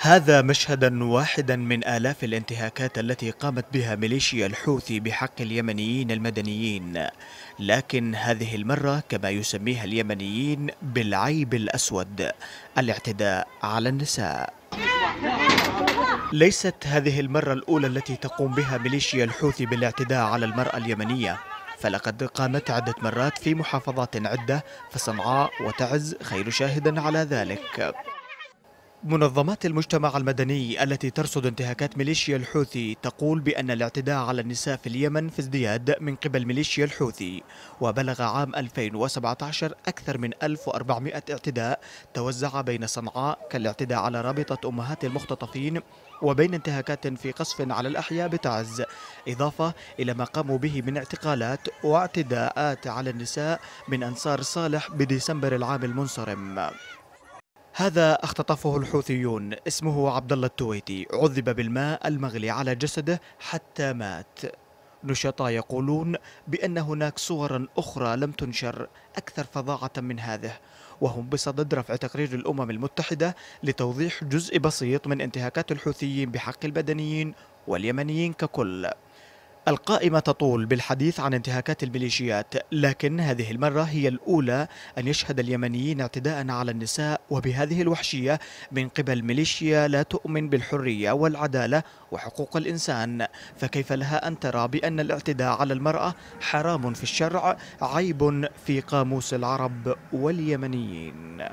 هذا مشهدا واحدا من آلاف الانتهاكات التي قامت بها ميليشيا الحوثي بحق اليمنيين المدنيين لكن هذه المرة كما يسميها اليمنيين بالعيب الأسود الاعتداء على النساء ليست هذه المرة الأولى التي تقوم بها ميليشيا الحوثي بالاعتداء على المرأة اليمنية فلقد قامت عدة مرات في محافظات عدة فصنعاء وتعز خير شاهد على ذلك منظمات المجتمع المدني التي ترصد انتهاكات ميليشيا الحوثي تقول بأن الاعتداء على النساء في اليمن في ازدياد من قبل ميليشيا الحوثي وبلغ عام 2017 أكثر من 1400 اعتداء توزع بين صنعاء كالاعتداء على رابطة أمهات المختطفين وبين انتهاكات في قصف على الأحياء بتعز إضافة إلى ما قاموا به من اعتقالات واعتداءات على النساء من أنصار صالح بديسمبر العام المنصرم هذا اختطفه الحوثيون اسمه عبد الله التويتي عذب بالماء المغلي على جسده حتى مات نشطاء يقولون بأن هناك صورا أخرى لم تنشر أكثر فظاعة من هذه وهم بصدد رفع تقرير الأمم المتحدة لتوضيح جزء بسيط من انتهاكات الحوثيين بحق البدنيين واليمنيين ككل القائمة تطول بالحديث عن انتهاكات الميليشيات لكن هذه المرة هي الأولى أن يشهد اليمنيين اعتداء على النساء وبهذه الوحشية من قبل ميليشيا لا تؤمن بالحرية والعدالة وحقوق الإنسان فكيف لها أن ترى بأن الاعتداء على المرأة حرام في الشرع عيب في قاموس العرب واليمنيين